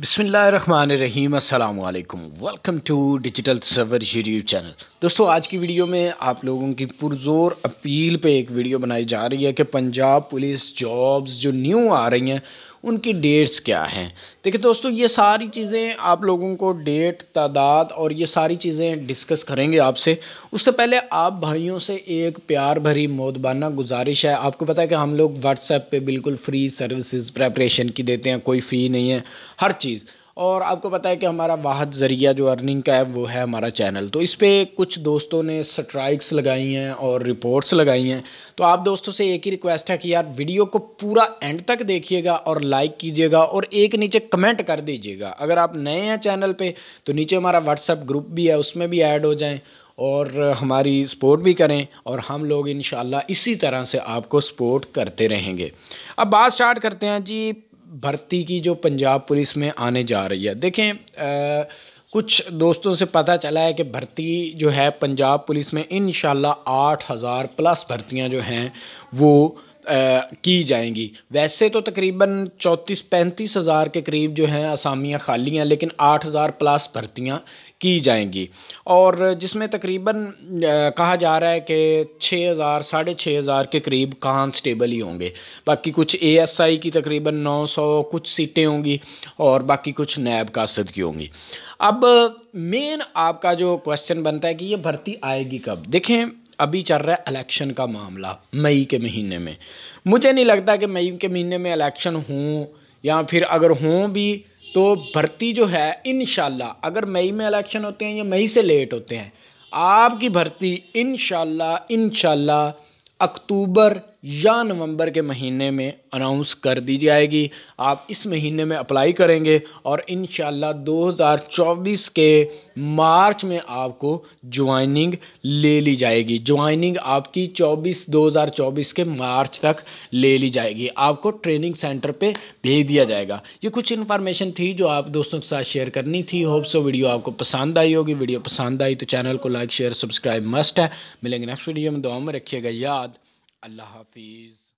बिसमीम अल्लाम welcome to digital server YouTube channel दोस्तों आज की वीडियो में आप लोगों की पुरजोर अपील पे एक वीडियो बनाई जा रही है कि पंजाब पुलिस जॉब्स जो न्यू आ रही हैं उनकी डेट्स क्या हैं देखिए दोस्तों ये सारी चीज़ें आप लोगों को डेट तादाद और ये सारी चीज़ें डिस्कस करेंगे आपसे उससे पहले आप भाइयों से एक प्यार भरी मोदबाना गुजारिश है आपको पता है कि हम लोग व्हाट्सएप पे बिल्कुल फ्री सर्विसेज प्रेपरेशन की देते हैं कोई फ़ी नहीं है हर चीज़ और आपको पता है कि हमारा वाहद ज़रिया जो अर्निंग का है वो है हमारा चैनल तो इस पर कुछ दोस्तों ने स्ट्राइक्स लगाई हैं और रिपोर्ट्स लगाई हैं तो आप दोस्तों से एक ही रिक्वेस्ट है कि यार वीडियो को पूरा एंड तक देखिएगा और लाइक कीजिएगा और एक नीचे कमेंट कर दीजिएगा अगर आप नए हैं चैनल पर तो नीचे हमारा व्हाट्सअप ग्रुप भी है उसमें भी ऐड हो जाएँ और हमारी सपोर्ट भी करें और हम लोग इन इसी तरह से आपको सपोर्ट करते रहेंगे अब बात स्टार्ट करते हैं जी भर्ती की जो पंजाब पुलिस में आने जा रही है देखें आ, कुछ दोस्तों से पता चला है कि भर्ती जो है पंजाब पुलिस में इन आठ हज़ार प्लस भर्तियाँ जो हैं वो की जाएंगी वैसे तो तकरीबन चौंतीस पैंतीस हज़ार के करीब जो हैं असामियाँ खाली हैं लेकिन आठ हज़ार प्लस भर्तियाँ की जाएंगी और जिसमें तकरीबन कहा जा रहा है कि छः हज़ार साढ़े छः हज़ार के करीब कांस्टेबल ही होंगे बाकी कुछ एएसआई की तकरीबन नौ सौ कुछ सीटें होंगी और बाकी कुछ नैब कासद की होंगी अब मेन आपका जो क्वेश्चन बनता है कि ये भर्ती आएगी कब देखें अभी चल रहा है इलेक्शन का मामला मई के महीने में मुझे नहीं लगता कि मई के महीने में इलेक्शन हों या फिर अगर हों भी तो भर्ती जो है इन अगर मई में इलेक्शन होते हैं या मई से लेट होते हैं आपकी भर्ती इन इन अक्टूबर या नवंबर के महीने में अनाउंस कर दी जाएगी आप इस महीने में अप्लाई करेंगे और इन 2024 के मार्च में आपको ज्वाइनिंग ले ली जाएगी ज्वाइनिंग आपकी 24 2024 के मार्च तक ले ली जाएगी आपको ट्रेनिंग सेंटर पे भेज दिया जाएगा ये कुछ इन्फॉर्मेशन थी जो आप दोस्तों के साथ शेयर करनी थी होप सो वीडियो आपको पसंद आई होगी वीडियो पसंद आई तो चैनल को लाइक शेयर सब्सक्राइब मस्ट है मिलेंगे नेक्स्ट वीडियो में दो में रखिएगा याद अल्लाह हाफिज़